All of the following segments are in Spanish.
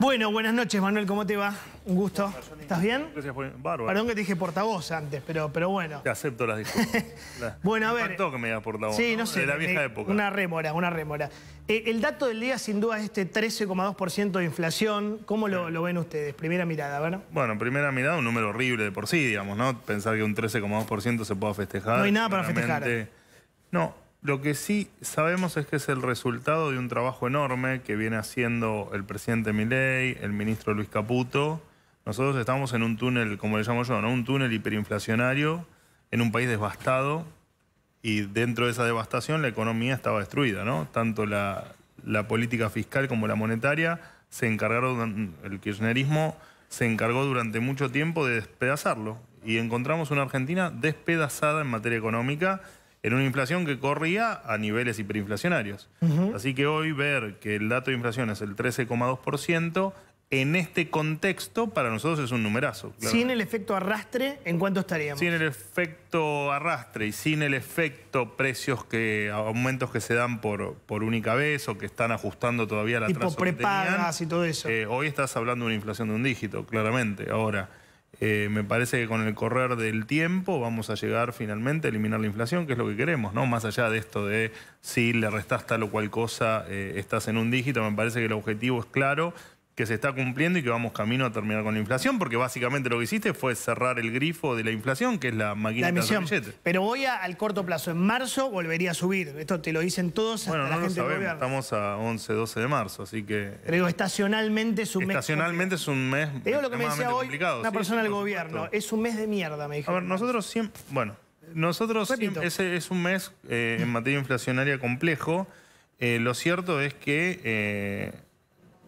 Bueno, buenas noches, Manuel, ¿cómo te va? Un gusto. ¿Estás bien? Gracias por... Bárbaro. Perdón que te dije portavoz antes, pero, pero bueno. Te acepto las disculpas. bueno, a ver... que me portavoz. Sí, no, sé. De la vieja eh, época. Una rémora, una rémora. Eh, el dato del día, sin duda, es este 13,2% de inflación. ¿Cómo lo, lo, ven ustedes? Primera mirada, ¿verdad? Bueno, primera mirada, un número horrible de por sí, digamos, ¿no? Pensar que un 13,2% se pueda festejar. No hay nada para festejar. No, lo que sí sabemos es que es el resultado de un trabajo enorme que viene haciendo el presidente Milei, el ministro Luis Caputo. Nosotros estamos en un túnel, como le llamo yo, ¿no? un túnel hiperinflacionario en un país devastado y dentro de esa devastación la economía estaba destruida, ¿no? Tanto la, la política fiscal como la monetaria se encargaron, el kirchnerismo se encargó durante mucho tiempo de despedazarlo y encontramos una Argentina despedazada en materia económica en una inflación que corría a niveles hiperinflacionarios. Así que hoy ver que el dato de inflación es el 13,2%, en este contexto para nosotros es un numerazo. Sin el efecto arrastre, ¿en cuánto estaríamos? Sin el efecto arrastre y sin el efecto precios que aumentos que se dan por, por única vez o que están ajustando todavía la tipo prepagas y todo eso. Eh, hoy estás hablando de una inflación de un dígito, claramente. Ahora... Eh, me parece que con el correr del tiempo vamos a llegar finalmente a eliminar la inflación, que es lo que queremos, ¿no? Más allá de esto de si le restas tal o cual cosa, eh, estás en un dígito, me parece que el objetivo es claro que se está cumpliendo y que vamos camino a terminar con la inflación, porque básicamente lo que hiciste fue cerrar el grifo de la inflación, que es la de la de Pero voy al corto plazo, en marzo volvería a subir. Esto te lo dicen todos hasta bueno, no lo sabemos. Estamos a 11, 12 de marzo, así que... Pero digo, estacionalmente es un mes... Estacionalmente es un mes te digo lo que me decía hoy una persona del gobierno, es un mes de mierda, me dijo. A ver, nosotros siempre... Bueno, nosotros ese es un mes eh, en materia inflacionaria complejo. Eh, lo cierto es que... Eh,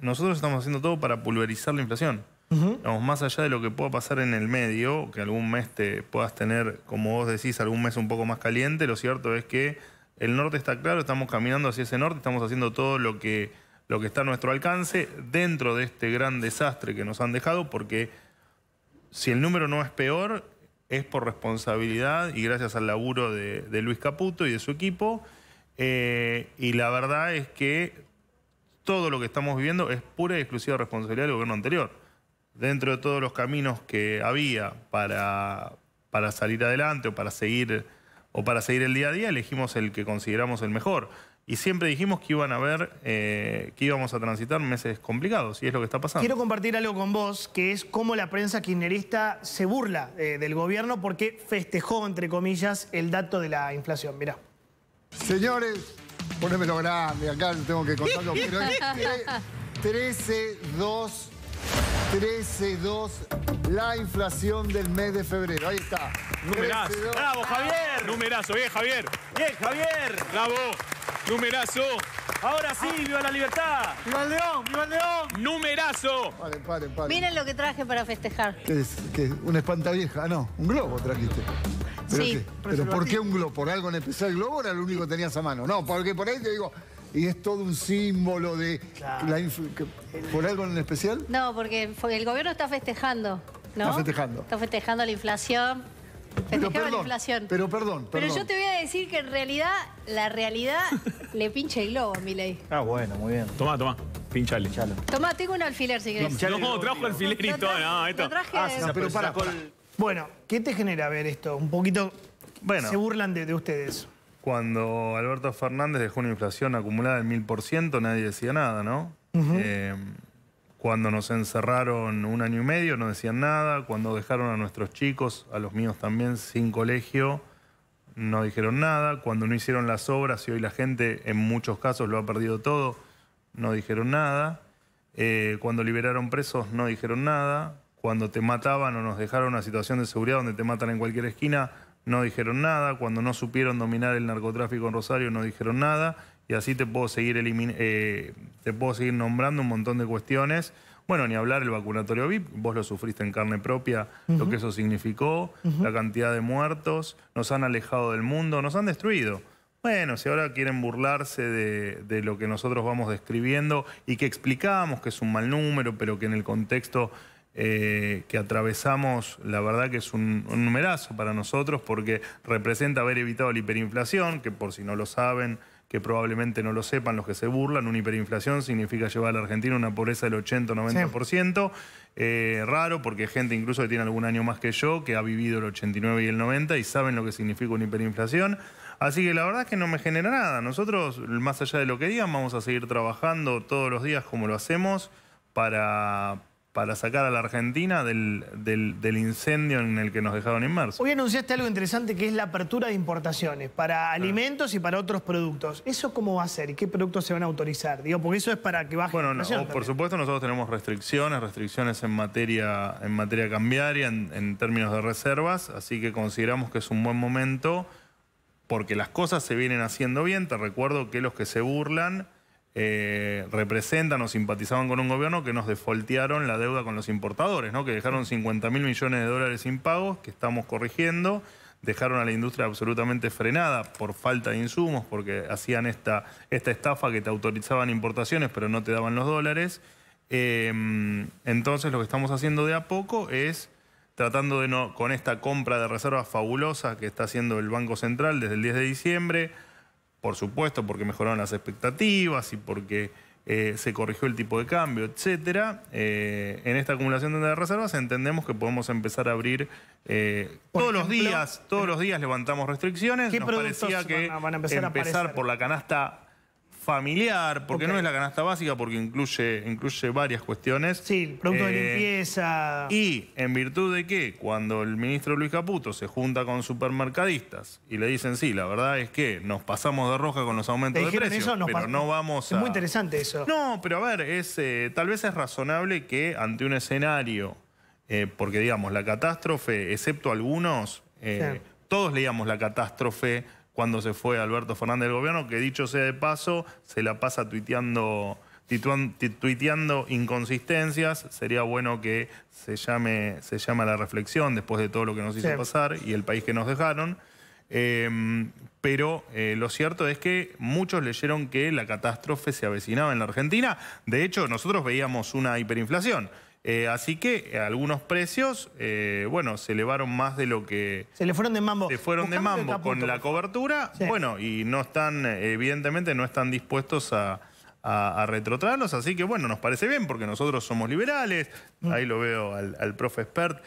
nosotros estamos haciendo todo para pulverizar la inflación. Vamos, más allá de lo que pueda pasar en el medio, que algún mes te puedas tener, como vos decís, algún mes un poco más caliente, lo cierto es que el norte está claro, estamos caminando hacia ese norte, estamos haciendo todo lo que, lo que está a nuestro alcance dentro de este gran desastre que nos han dejado, porque si el número no es peor, es por responsabilidad y gracias al laburo de, Luis Caputo y de su equipo. Eh, y la verdad es que todo lo que estamos viviendo es pura y exclusiva responsabilidad del gobierno anterior. Dentro de todos los caminos que había para, para salir adelante o para seguir o para seguir el día a día, elegimos el que consideramos el mejor. Y siempre dijimos que iban a eh, que íbamos a transitar meses complicados, y es lo que está pasando. Quiero compartir algo con vos, que es cómo la prensa kirchnerista se burla eh, del gobierno porque festejó, entre comillas, el dato de la inflación. Mirá. Señores, Ponémelo grande, acá tengo que contarlo. Pero es 13, 2, 13, 2, la inflación del mes de febrero. Ahí está. Numerazo. Bravo, Javier. Numerazo. Bien, eh, Javier. Bien, Javier. Bravo. Numerazo. Ahora sí, ah. viva la libertad. Viva el león, viva Numerazo. Paren, paren, paren. Miren lo que traje para festejar. ¿Qué es? ¿Una espantavieja? Ah, no. Un globo trajiste. Pero, sí, pero ¿por qué un globo? ¿Por algo en especial el globo era lo único que tenías a mano? No, porque por ahí te digo, y es todo un símbolo de... ¿Por algo en especial? No, porque el gobierno está festejando, ¿no? Está festejando. Está festejando la inflación, pero la inflación. Pero perdón, Pero yo te voy a decir que en realidad, la realidad le pincha el globo a mi ley. Ah, bueno, muy bien. Tomá, tomá. Pinchale. Pinchalo. Tomá, tengo un alfiler si querés. no, trajo alfilerito. No, esto. traje... Ah, pero para, para. Bueno, ¿qué te genera ver esto? Un poquito... Bueno, se burlan de, ustedes. Cuando Alberto Fernández dejó una inflación acumulada del 1000%, nadie decía nada, ¿no? Eh, cuando nos encerraron un año y medio, no decían nada. Cuando dejaron a nuestros chicos, a los míos también, sin colegio, no dijeron nada. Cuando no hicieron las obras y hoy la gente en muchos casos lo ha perdido todo, no dijeron nada. Eh, cuando liberaron presos, no dijeron nada. Cuando te mataban o nos dejaron una situación de seguridad donde te matan en cualquier esquina, no dijeron nada. Cuando no supieron dominar el narcotráfico en Rosario, no dijeron nada. Y así te puedo seguir, eh, te puedo seguir nombrando un montón de cuestiones. Bueno, ni hablar el vacunatorio VIP, vos lo sufriste en carne propia, lo que eso significó, la cantidad de muertos, nos han alejado del mundo, nos han destruido. Bueno, si ahora quieren burlarse de, de lo que nosotros vamos describiendo y que explicamos que es un mal número, pero que en el contexto eh, que atravesamos, la verdad que es un, numerazo para nosotros porque representa haber evitado la hiperinflación, que por si no lo saben, que probablemente no lo sepan los que se burlan, una hiperinflación significa llevar a la Argentina una pobreza del 80-90%. Eh, raro porque gente incluso que tiene algún año más que yo, que ha vivido el 89 y el 90 y saben lo que significa una hiperinflación. Así que la verdad es que no me genera nada. Nosotros, más allá de lo que digan, vamos a seguir trabajando todos los días como lo hacemos para, para sacar a la Argentina del, incendio en el que nos dejaron inmersos. Hoy anunciaste algo interesante que es la apertura de importaciones para alimentos y para otros productos. ¿Eso cómo va a ser? ¿Y ¿Qué productos se van a autorizar? Digo, porque eso es para que baje Bueno, por supuesto nosotros tenemos restricciones, restricciones en materia, en materia cambiaria, en términos de reservas, así que consideramos que es un buen momento porque las cosas se vienen haciendo bien. Te recuerdo que los que se burlan eh, representan o simpatizaban con un gobierno que nos defoltearon la deuda con los importadores, ¿no? que dejaron 50 mil millones de dólares sin pagos, que estamos corrigiendo, dejaron a la industria absolutamente frenada por falta de insumos, porque hacían esta, esta estafa que te autorizaban importaciones pero no te daban los dólares. Em, entonces lo que estamos haciendo de a poco es tratando de no, con esta compra de reservas fabulosa que está haciendo el Banco Central desde el 10 de diciembre, por supuesto, porque mejoraron las expectativas y porque eh, se corrigió el tipo de cambio, etcétera eh, en esta acumulación de reservas entendemos que podemos empezar a abrir eh, todos los días, todos los días levantamos restricciones. nos parecía que van a, a empezar, por la canasta familiar, porque no es la canasta básica, porque incluye, incluye varias cuestiones. Sí, producto de eh, limpieza. Y en virtud de que cuando el ministro Luis Caputo se junta con supermercadistas y le dicen, sí, la verdad es que nos pasamos de roja con los aumentos de precios, pero no vamos a... Es muy interesante eso. No, pero a ver, es, eh, tal vez es razonable que ante un escenario, eh, porque digamos, la catástrofe, excepto algunos, todos leíamos la catástrofe cuando se fue Alberto Fernández del gobierno, que dicho sea de paso, se la pasa tuiteando, tuiteando inconsistencias. Sería bueno que se llame, se a la reflexión después de todo lo que nos hizo pasar y el país que nos dejaron. Em, pero eh, lo cierto es que muchos leyeron que la catástrofe se avecinaba en la Argentina. De hecho, nosotros veíamos una hiperinflación. Eh, así que eh, algunos precios, eh, bueno, se elevaron más de lo que... Se le fueron de mambo. Se fueron de mambo con la cobertura. Bueno, y no están, evidentemente, no están dispuestos a, a, Así que, bueno, nos parece bien porque nosotros somos liberales. Mm. Ahí lo veo al, profe expert.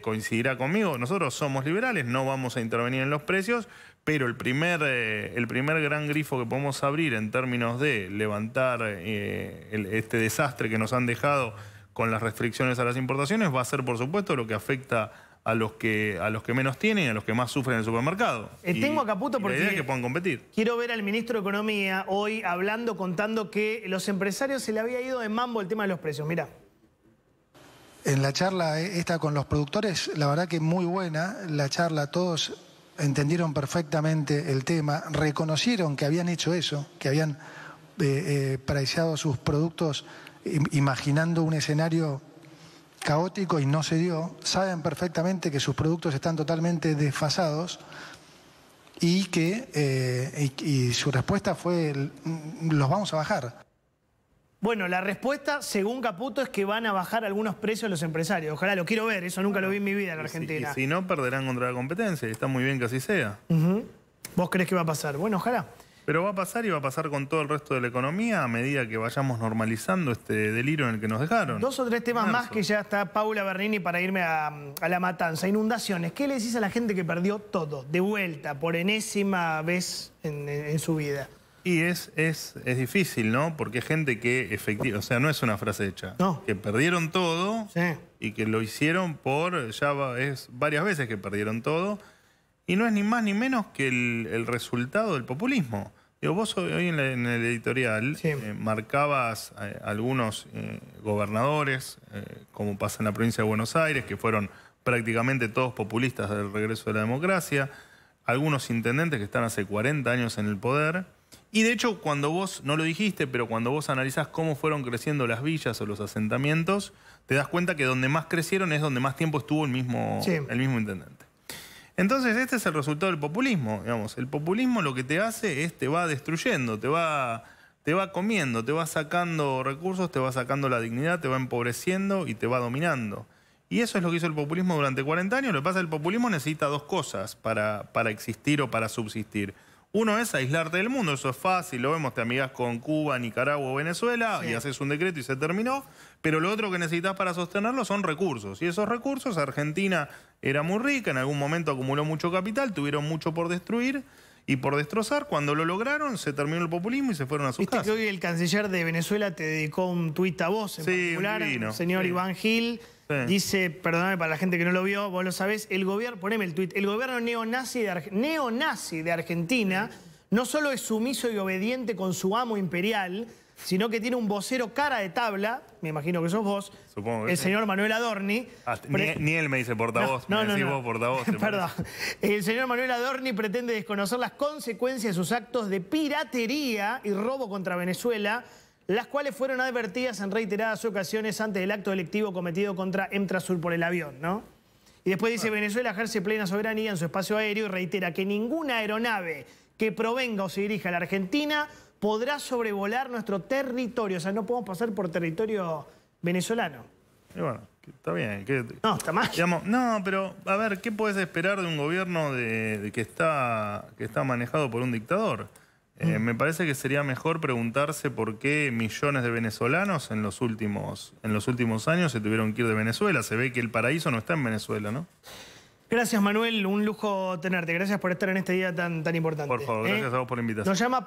coincidirá conmigo. Nosotros somos liberales, no vamos a intervenir en los precios. Pero el primer, el primer gran grifo que podemos abrir en términos de levantar este desastre que nos han dejado con las restricciones a las importaciones va a ser, por supuesto, lo que afecta a los que a los que menos tienen, ...y a los que más sufren en el supermercado. Eh, tengo a Caputo la idea es que puedan competir. Quiero ver al ministro de Economía hoy hablando, contando que los empresarios se le había ido de mambo el tema de los precios. Mira. En la charla eh, esta con los productores, la verdad que muy buena la charla, todos entendieron perfectamente el tema, reconocieron que habían hecho eso, que habían eh, eh sus productos imaginando un escenario caótico y no se dio, saben perfectamente que sus productos están totalmente desfasados y que eh, su respuesta fue mm, los vamos a bajar. Bueno, la respuesta, según Caputo, es que van a bajar algunos precios los empresarios. Ojalá lo quiero ver, eso nunca lo vi en mi vida en la Argentina. si, no, perderán contra la competencia, y está muy bien que así sea. ¿Vos crees que va a pasar? Bueno, ojalá. Pero va a pasar y va a pasar con todo el resto de la economía a medida que vayamos normalizando este delirio en el que nos dejaron. Dos o tres temas más que ya está Paula Bernini para irme a, la matanza. Inundaciones. ¿Qué le decís a la gente que perdió todo de vuelta por enésima vez en, su vida? Y es, es, difícil, ¿no? Porque gente que efectivamente, o sea, no es una frase hecha. Que perdieron todo y que lo hicieron por, ya es varias veces que perdieron todo y no es ni más ni menos que el, resultado del populismo. vos hoy en, el editorial eh, marcabas eh, algunos eh, gobernadores, como pasa en la provincia de Buenos Aires, que fueron prácticamente todos populistas del regreso de la democracia, algunos intendentes que están hace 40 años en el poder. Y de hecho, cuando vos, no lo dijiste, pero cuando vos analizás cómo fueron creciendo las villas o los asentamientos, te das cuenta que donde más crecieron es donde más tiempo estuvo el mismo, el mismo intendente. Entonces este es el resultado del populismo, El populismo lo que te hace es te va destruyendo, te va, comiendo, te va sacando recursos, te va sacando la dignidad, te va empobreciendo y te va dominando. Y eso es lo que hizo el populismo durante 40 años. Lo que pasa es que el populismo necesita dos cosas para existir o para subsistir. Uno es aislarte del mundo, eso es fácil, lo vemos, te amigas con Cuba, Nicaragua o Venezuela y haces un decreto y se terminó. Pero lo otro que necesitas para sostenerlo son recursos. Y esos recursos, Argentina era muy rica, en algún momento acumuló mucho capital, tuvieron mucho por destruir y por destrozar. Cuando lo lograron, se terminó el populismo y se fueron a sus casas. que hoy el canciller de Venezuela te dedicó un tuit a vos en particular, señor Iván Gil. Dice, perdóname para la gente que no lo vio, vos lo sabés, el gobierno, poneme el tuit, el gobierno neonazi de, neonazi de Argentina no solo es sumiso y obediente con su amo imperial, sino que tiene un vocero cara de tabla, me imagino que sos vos, el señor Manuel Adorni. Ah, ni, él me dice portavoz, me decís vos portavoz. Perdón. El señor Manuel Adorni pretende desconocer las consecuencias de sus actos de piratería y robo contra Venezuela las cuales fueron advertidas en reiteradas ocasiones antes del acto electivo cometido contra Emtrasur por el avión, ¿no? Y después dice, ah. Venezuela ejerce plena soberanía en su espacio aéreo y reitera que ninguna aeronave que provenga o se dirija a la Argentina podrá sobrevolar nuestro territorio. O sea, no podemos pasar por territorio venezolano. Y bueno, está bien. no, está mal. no, pero a ver, ¿qué puedes esperar de un gobierno que, está, que está manejado por un dictador? Eh, mm. me parece que sería mejor preguntarse por qué millones de venezolanos en los, últimos, en los últimos años se tuvieron que ir de Venezuela. Se ve que el paraíso no está en Venezuela, ¿no? Gracias, Manuel. Un lujo tenerte. Gracias por estar en este día tan, tan importante. Por favor, gracias ¿eh? a vos por la invitación. llama